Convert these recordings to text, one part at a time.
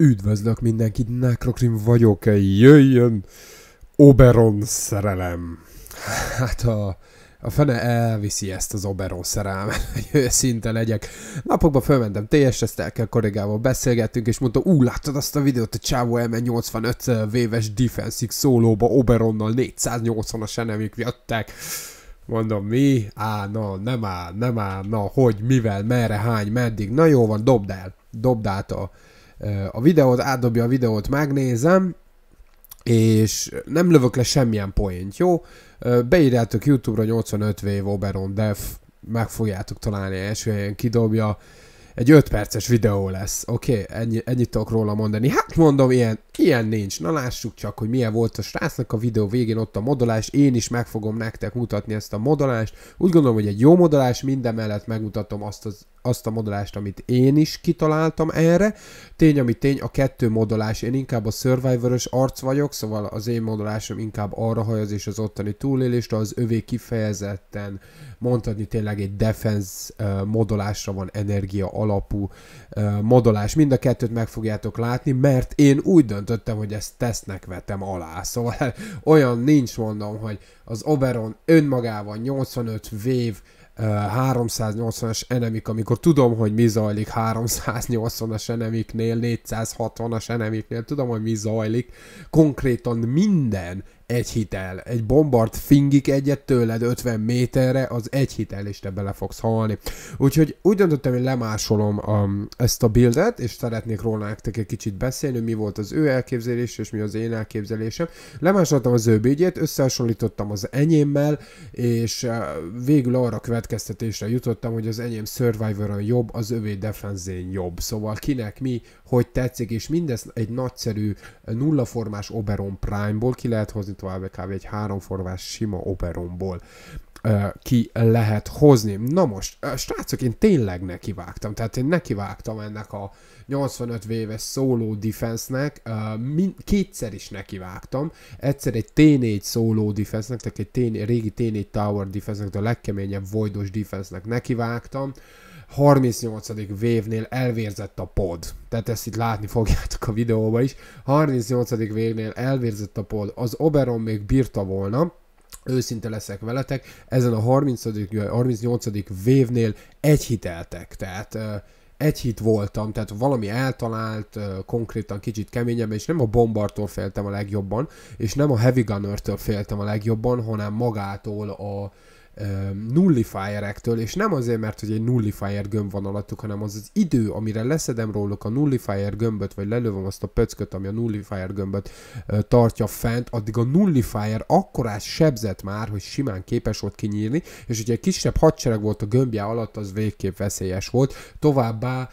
Üdvözlök mindenkit, Nekrokrim vagyok, jöjjön Oberon szerelem. Hát a, a fene elviszi ezt az Oberon szerelmet, hogy őszinte legyek. Napokban fölmentem TS, ezt el kell korrigával beszélgettünk, és mondta, ú, láttad azt a videót, a csávó elmen 85 véves defensive szólóba Oberonnal 480-as enemik jöttek. Mondom, mi? Á, na, nem á, nem á, na, hogy, mivel, merre, hány, meddig, na jó van, dobd el, dobd át a, a videót, átdobja a videót, megnézem, és nem lövök le semmilyen poént, jó? Beírjátok YouTube-ra 85 év Oberon Def, meg fogjátok találni első helyen, kidobja, egy 5 perces videó lesz, oké, okay, ennyi, ennyit tudok róla mondani. Hát mondom, ilyen, ilyen nincs. Na lássuk csak, hogy milyen volt a srácnak a videó végén ott a modolás, én is meg fogom nektek mutatni ezt a modolást. Úgy gondolom, hogy egy jó modolás, minden mellett megmutatom azt az azt a modolást, amit én is kitaláltam erre. Tény, ami tény, a kettő modolás. Én inkább a survivor arc vagyok, szóval az én modolásom inkább arra hajaz és az ottani túlélésre, az övé kifejezetten mondhatni tényleg egy defense uh, modolásra van energia alapú uh, modolás. Mind a kettőt meg fogjátok látni, mert én úgy döntöttem, hogy ezt tesznek vetem alá. Szóval olyan nincs mondom, hogy az Oberon önmagában 85 wave 380-as enemik, amikor tudom, hogy mi zajlik 380-as enemiknél, 460-as enemiknél, tudom, hogy mi zajlik, konkrétan minden egy hitel. Egy bombard fingik egyet tőled 50 méterre, az egy hitel, és te bele fogsz halni. Úgyhogy úgy döntöttem, hogy lemásolom a, um, ezt a bildet, és szeretnék róla nektek egy kicsit beszélni, mi volt az ő elképzelés, és mi az én elképzelésem. Lemásoltam az ő bígyét, összehasonlítottam az enyémmel, és uh, végül arra következtetésre jutottam, hogy az enyém survivor jobb, az övé defense jobb. Szóval kinek mi, hogy tetszik, és mindez egy nagyszerű nullaformás Oberon Prime-ból ki lehet hozni tovább kb. egy háromforvás sima operomból ki lehet hozni. Na most, srácok, én tényleg nekivágtam, tehát én nekivágtam ennek a 85 éves szóló defense-nek, kétszer is nekivágtam, egyszer egy T4 szóló defense-nek, tehát egy T4, régi T4 Tower defense-nek, de a legkeményebb voidos defense-nek nekivágtam, 38. vévnél elvérzett a pod. Tehát ezt itt látni fogjátok a videóban is. 38. vévnél elvérzett a pod. Az Oberon még bírta volna, őszinte leszek veletek, ezen a 30. 38. vévnél egy hiteltek, tehát egy hit voltam, tehát valami eltalált, konkrétan kicsit keményebb, és nem a bombartól féltem a legjobban, és nem a heavy gunner féltem a legjobban, hanem magától a, nullifierektől, és nem azért, mert hogy egy nullifier gömb van alattuk, hanem az az idő, amire leszedem róluk a nullifier gömböt, vagy lelövöm azt a pöcköt, ami a nullifier gömböt tartja fent, addig a nullifier akkorát sebzett már, hogy simán képes volt kinyírni, és hogyha egy kisebb hadsereg volt a gömbje alatt, az végképp veszélyes volt. Továbbá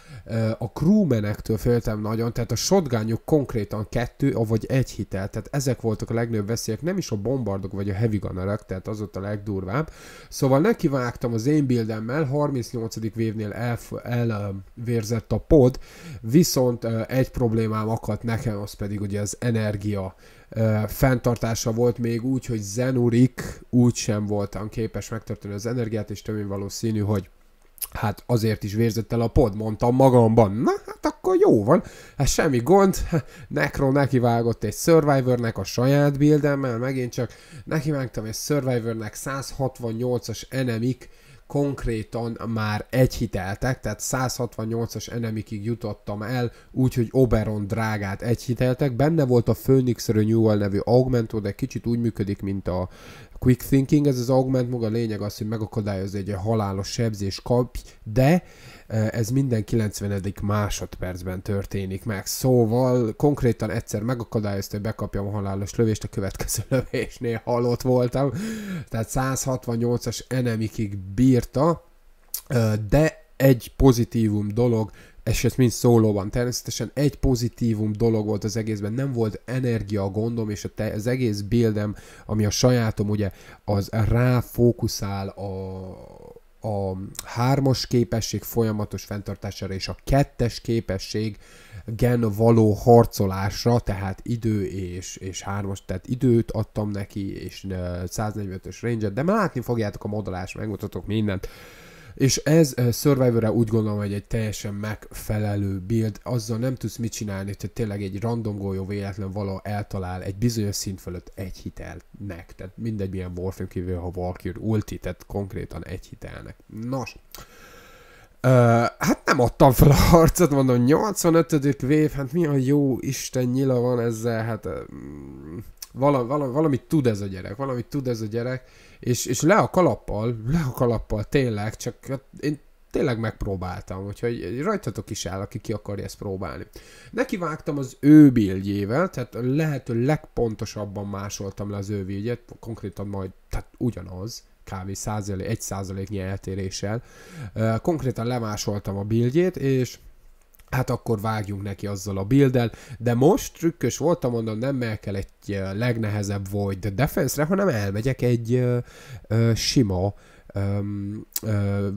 a crewmenektől féltem nagyon, tehát a shotgunjuk konkrétan kettő, vagy egy hitel, tehát ezek voltak a legnagyobb veszélyek, nem is a bombardok vagy a heavy gunnerek, tehát az ott a legdurvább, Szóval nekivágtam az én bildemmel, 38. vévnél el, elvérzett a pod, viszont egy problémám akadt nekem, az pedig ugye az energia fenntartása volt még úgy, hogy zenurik úgy sem voltam képes megtartani az energiát, és tömény valószínű, hogy Hát azért is vérzett el a pod, mondtam magamban. Na, hát akkor jó van. Hát semmi gond. Necron nekivágott egy Survivornek a saját bildemmel, megint csak nekivágtam egy Survivornek 168-as enemik, konkrétan már egy hiteltek, tehát 168-as enemikig jutottam el, úgyhogy Oberon drágát egy hiteltek. Benne volt a Phoenix Renewal nevű augmentó, de kicsit úgy működik, mint a quick thinking, ez az augment maga lényeg az, hogy megakadályoz egy halálos sebzés kapj, de e, ez minden 90. másodpercben történik meg. Szóval konkrétan egyszer megakadályozta, hogy bekapjam a halálos lövést, a következő lövésnél halott voltam. Tehát 168-as enemikig bírta, e, de egy pozitívum dolog, ez mind szólóban. Természetesen egy pozitívum dolog volt az egészben, nem volt energia a gondom, és a te, az egész bildem, ami a sajátom, ugye, az ráfókuszál a, a hármas képesség folyamatos fenntartására és a kettes képesség gen való harcolásra, tehát idő és, és hármas, tehát időt adtam neki, és 145-ös range de már látni fogjátok a modolás, megmutatok mindent. Uh, és ez eh, survivor úgy gondolom, hogy egy teljesen megfelelő build, azzal nem tudsz mit csinálni, hogy tényleg egy random golyó véletlen vala eltalál egy bizonyos szint fölött egy hitelnek. Tehát mindegy milyen Warframe kívül, ha Valkyr ulti, tehát konkrétan egy hitelnek. Nos, Uh, hát nem adtam fel a harcot, mondom, 85. vév, hát mi a jó Isten nyila van ezzel, hát uh, vala, vala, valamit tud ez a gyerek, valamit tud ez a gyerek, és, és le a kalappal, le a kalappal tényleg, csak hát én tényleg megpróbáltam, úgyhogy rajtatok is áll, aki ki akarja ezt próbálni. Neki vágtam az ő bilgyével, tehát lehető legpontosabban másoltam le az ő bilgyet, konkrétan majd, tehát ugyanaz, kb. százalék, 1 százaléknyi eltéréssel. Konkrétan lemásoltam a bilgyét, és hát akkor vágjunk neki azzal a buildel, de most trükkös voltam, mondom, nem megyek el egy legnehezebb Void Defense-re, hanem elmegyek egy uh, sima um, uh,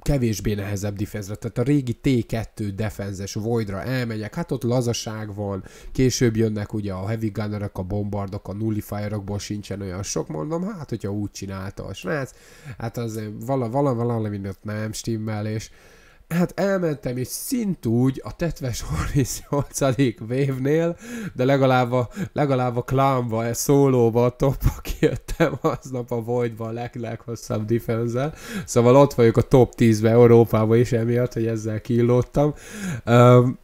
kevésbé nehezebb defense tehát a régi T2 defenzes Voidra elmegyek, hát ott lazaság van, később jönnek ugye a heavy gunnerök, a bombardok, a nullifierokból sincsen olyan sok, mondom, hát hogyha úgy csinálta a srác, hát az valami, valami, valami nem stimmel, és hát elmentem, is szint úgy a tetves Hornis 8. vévnél, de legalább a, legalább a klámba, e szólóba, a topba kijöttem aznap a Voidba a leg, leghosszabb defense Szóval ott vagyok a top 10-ben Európában is emiatt, hogy ezzel kiillódtam. Um,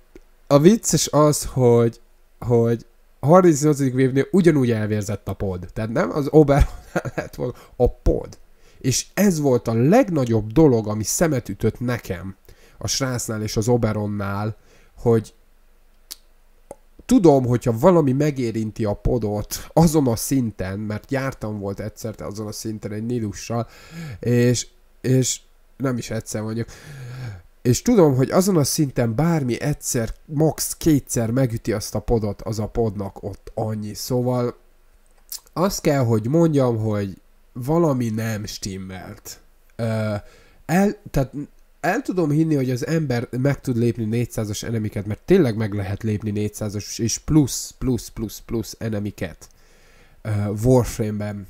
a vicces az, hogy, hogy 38. vévnél ugyanúgy elvérzett a pod. Tehát nem az Oberon lett volna, a pod. És ez volt a legnagyobb dolog, ami szemet ütött nekem a Srásznál és az Oberonnál, hogy tudom, hogyha valami megérinti a podot azon a szinten, mert jártam volt egyszer azon a szinten egy nilussal, és, és nem is egyszer mondjuk, és tudom, hogy azon a szinten bármi egyszer, max kétszer megüti azt a podot, az a podnak ott annyi. Szóval azt kell, hogy mondjam, hogy valami nem stimmelt. Ö, el, tehát el tudom hinni, hogy az ember meg tud lépni 400-as enemiket, mert tényleg meg lehet lépni 400-as és plusz, plusz, plusz, plusz enemiket uh, Warframe-ben.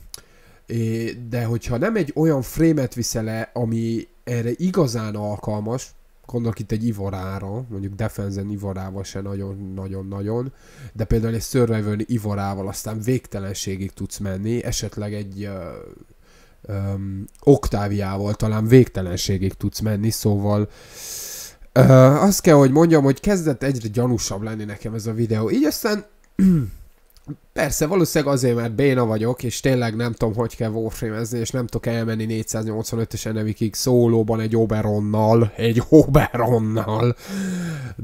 É, de hogyha nem egy olyan frémet viszel le, ami erre igazán alkalmas, gondolok itt egy ivarára, mondjuk defenzen ivarával se nagyon-nagyon-nagyon, de például egy survival ivarával aztán végtelenségig tudsz menni, esetleg egy uh, um, oktáviával talán végtelenségig tudsz menni, szóval uh, azt kell, hogy mondjam, hogy kezdett egyre gyanúsabb lenni nekem ez a videó. Így aztán Persze, valószínűleg azért, mert béna vagyok, és tényleg nem tudom, hogy kell warframe és nem tudok elmenni 485 es enemikig szólóban egy Oberonnal, egy Oberonnal.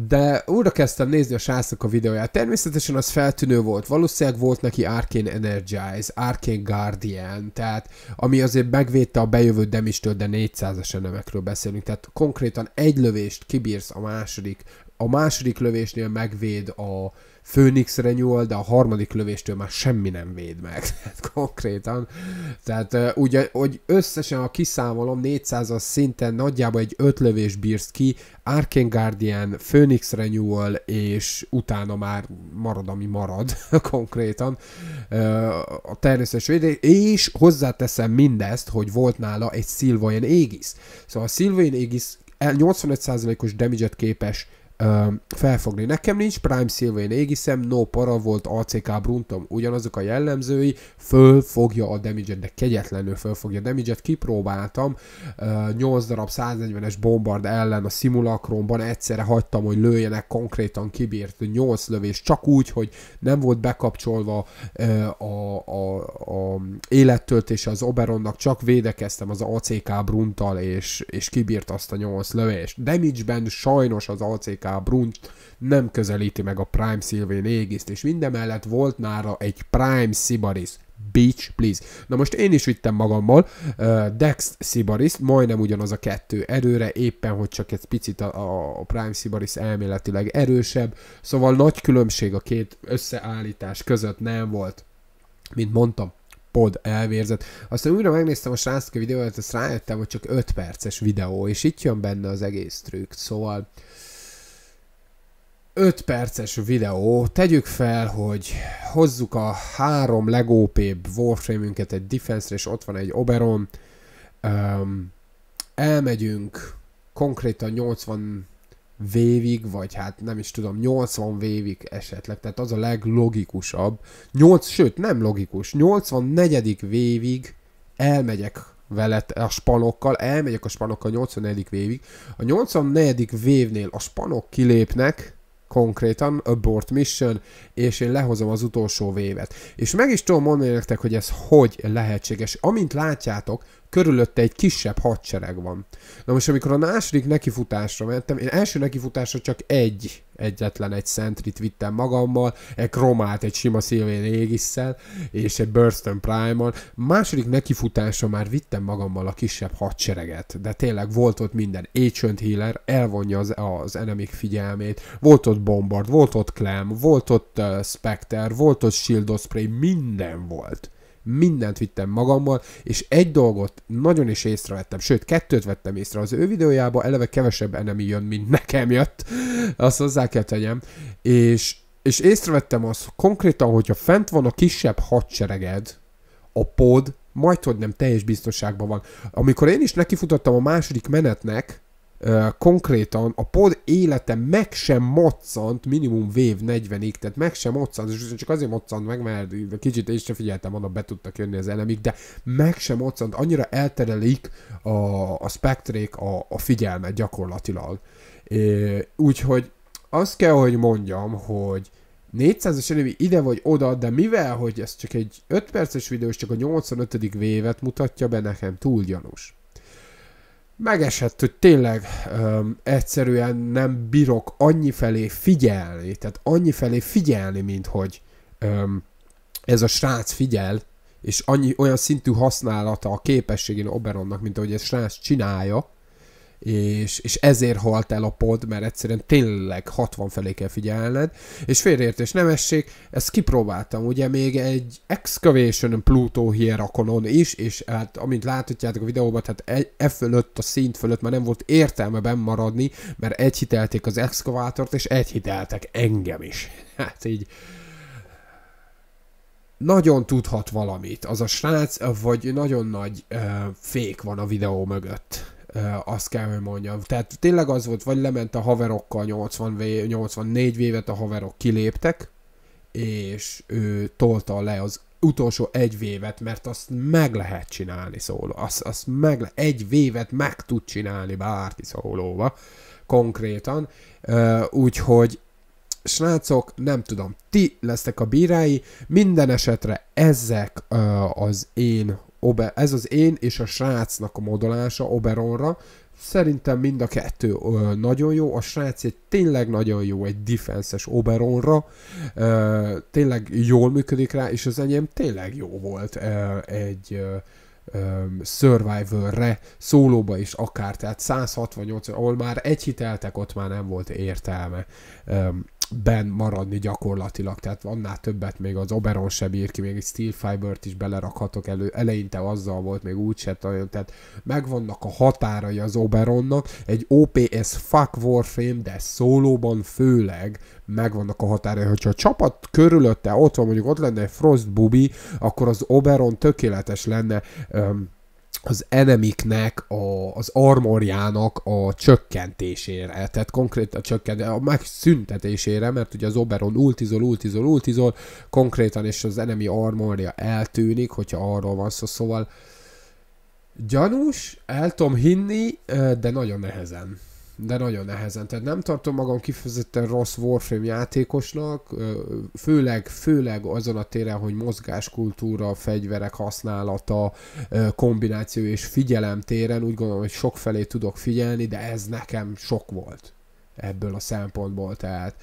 De újra kezdtem nézni a sászok a videóját. Természetesen az feltűnő volt. Valószínűleg volt neki Arcane Energize, Arcane Guardian, tehát ami azért megvédte a bejövő demistől, de 400-es enemekről beszélünk. Tehát konkrétan egy lövést kibírsz a második a második lövésnél megvéd a Phoenix Renewal, de a harmadik lövéstől már semmi nem véd meg, tehát konkrétan. Tehát ugye, hogy összesen, a kiszámolom, 400 as szinten nagyjából egy öt lövés bírsz ki, Arcane Guardian, Phoenix Renewal, és utána már marad, ami marad konkrétan a természetes védé, és hozzáteszem mindezt, hogy volt nála egy Sylvain Aegis. Szóval a Sylvain Aegis 85%-os damage képes felfogni. Nekem nincs Prime én égiszem, no para volt ACK Bruntom, ugyanazok a jellemzői, fölfogja a damage de kegyetlenül fölfogja a damage kipróbáltam, 8 darab 140-es bombard ellen a szimulakronban egyszerre hagytam, hogy lőjenek, konkrétan kibírt 8 lövés, csak úgy, hogy nem volt bekapcsolva a, a, a élettöltése az Oberonnak, csak védekeztem az ACK Bruntal, és, és kibírt azt a 8 lövést. Damage-ben sajnos az ACK Brunt nem közelíti meg a Prime Sylvain égiszt, és mindemellett volt nála egy Prime Sibaris. Beach, please. Na most én is vittem magammal uh, Dex Sibaris, majdnem ugyanaz a kettő erőre, éppen hogy csak egy picit a, a Prime Sibaris elméletileg erősebb, szóval nagy különbség a két összeállítás között nem volt. Mint mondtam, pod elvérzett. Aztán újra megnéztem a srácok videóját, azt rájöttem, hogy csak 5 perces videó, és itt jön benne az egész trükk, szóval uh, 5 perces videó. Tegyük fel, hogy hozzuk a három legópébb Warframe-ünket egy defense és ott van egy Oberon. Um, elmegyünk konkrétan 80 vévig, vagy hát nem is tudom, 80 vévig esetleg, tehát az a leglogikusabb. 8, sőt, nem logikus, 84. vévig elmegyek velet a spanokkal, elmegyek a spanokkal 84. vévig. A 84. vévnél a spanok kilépnek, konkrétan abort mission, és én lehozom az utolsó vévet. És meg is tudom mondani nektek, hogy ez hogy lehetséges. Amint látjátok, körülötte egy kisebb hadsereg van. Na most, amikor a második nekifutásra mentem, én első nekifutásra csak egy, egyetlen egy szentrit vittem magammal, egy kromát, egy sima szilvén égisszel, és egy Burston prime mal Második nekifutásra már vittem magammal a kisebb hadsereget, de tényleg volt ott minden. Ancient Healer elvonja az, az enemik figyelmét, volt ott Bombard, volt ott Clem, volt ott uh, Spectre, volt ott Shield Osprey, minden volt mindent vittem magammal, és egy dolgot nagyon is észrevettem, sőt, kettőt vettem észre az ő videójába, eleve kevesebb enemi jön, mint nekem jött, azt hozzá kell tegyem, és, és észrevettem azt konkrétan, hogyha fent van a kisebb hadsereged, a pod, majd hogy nem teljes biztonságban van. Amikor én is nekifutottam a második menetnek, konkrétan a pod élete meg sem moccant minimum vév 40-ig, tehát meg sem moccant, és csak azért moccant meg, mert kicsit én sem figyeltem, annak be tudtak jönni az elemik, de meg sem moccant, annyira elterelik a, a spektrék a, a figyelmet gyakorlatilag. Úgyhogy azt kell, hogy mondjam, hogy 400 es elemi ide vagy oda, de mivel, hogy ez csak egy 5 perces videó, és csak a 85. vévet mutatja be, nekem túl gyanús megesett, hogy tényleg öm, egyszerűen nem bírok annyi felé figyelni, tehát annyi felé figyelni, mint hogy öm, ez a srác figyel, és annyi olyan szintű használata a képességén Oberonnak, mint ahogy ez srác csinálja, és, és ezért halt el a pod, mert egyszerűen tényleg 60 felé kell figyelned, és félreértés nem essék, ezt kipróbáltam, ugye még egy Excavation Pluto Hierakonon is, és hát amint láthatjátok a videóban, tehát e, e fölött, a szint fölött már nem volt értelme benn maradni, mert egyhitelték az excavátort és egyhiteltek engem is. Hát így nagyon tudhat valamit az a srác, vagy nagyon nagy ö, fék van a videó mögött azt kell, hogy mondjam. Tehát tényleg az volt, vagy lement a haverokkal 80 vé, 84 vévet, a haverok kiléptek, és ő tolta le az utolsó egy vévet, mert azt meg lehet csinálni szóló. Azt, azt meg le, egy vévet meg tud csinálni bárki szólóba konkrétan. Úgyhogy srácok, nem tudom, ti lesztek a bírái, minden esetre ezek az én Obe, ez az én és a srácnak a modolása Oberonra, Szerintem mind a kettő ö, nagyon jó, a srác egy tényleg nagyon jó egy defenses Oberonra, ö, tényleg jól működik rá, és az enyém tényleg jó volt ö, egy ö, Survivor-re, szólóba is akár, tehát 168, ahol már egy hiteltek, ott már nem volt értelme. Ö, ben maradni gyakorlatilag, tehát annál többet még az Oberon se bír ki, még egy Steel Fiber-t is belerakhatok elő, eleinte azzal volt még úgy, úgyse, tehát megvannak a határai az Oberonnak, egy OPS fuck Warframe, de szólóban főleg megvannak a határai, hogyha a csapat körülötte ott van, mondjuk ott lenne egy Frost Bubi, akkor az Oberon tökéletes lenne, öm, az enemiknek, a, az armorjának a csökkentésére, tehát konkrétan a csökkentésére, a megszüntetésére, mert ugye az Oberon ultizol, ultizol, ultizol, konkrétan és az enemi armorja eltűnik, hogyha arról van szó, szóval gyanús, el tudom hinni, de nagyon nehezen de nagyon nehezen. Tehát nem tartom magam kifejezetten rossz Warframe játékosnak, főleg, főleg azon a téren, hogy mozgáskultúra, fegyverek használata, kombináció és figyelem téren úgy gondolom, hogy sok felé tudok figyelni, de ez nekem sok volt ebből a szempontból, tehát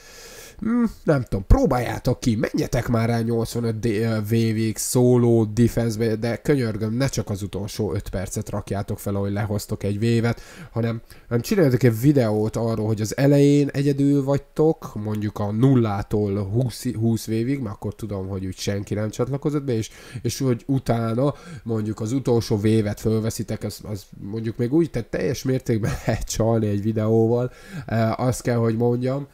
mm, nem tudom, próbáljátok ki, menjetek már el 85 VV-ig szóló defense de könyörgöm, ne csak az utolsó 5 percet rakjátok fel, ahogy lehoztok egy vévet, hanem, hanem csináljátok egy videót arról, hogy az elején egyedül vagytok, mondjuk a nullától 20, 20 végig, mert akkor tudom, hogy úgy senki nem csatlakozott be, és, és hogy utána mondjuk az utolsó vévet fölveszitek, az, az mondjuk még úgy, tehát teljes mértékben lehet csalni egy videóval, azt kell, hogy mondjam,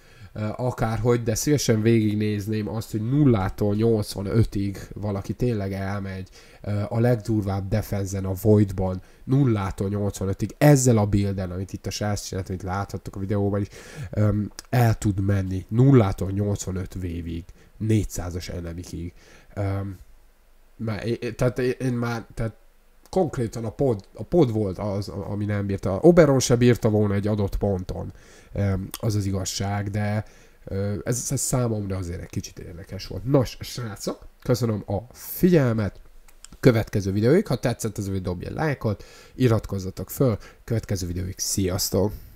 akárhogy, de szívesen végignézném azt, hogy 0-tól 85-ig valaki tényleg elmegy a legdurvább defenzen a Voidban, 0-tól 85-ig ezzel a bilden, amit itt a sárc csinált, amit láthattok a videóban is, el tud menni 0-tól 85 vévig, 400-as enemikig. Már, tehát én már, tehát konkrétan a pod, a pod volt az, ami nem bírta. Oberon se bírta volna egy adott ponton, az az igazság, de ez, ez számomra azért egy kicsit érdekes volt. Nos, srácok, köszönöm a figyelmet, következő videóig, ha tetszett az videó, dobj egy lájkot, iratkozzatok föl, következő videóig, sziasztok!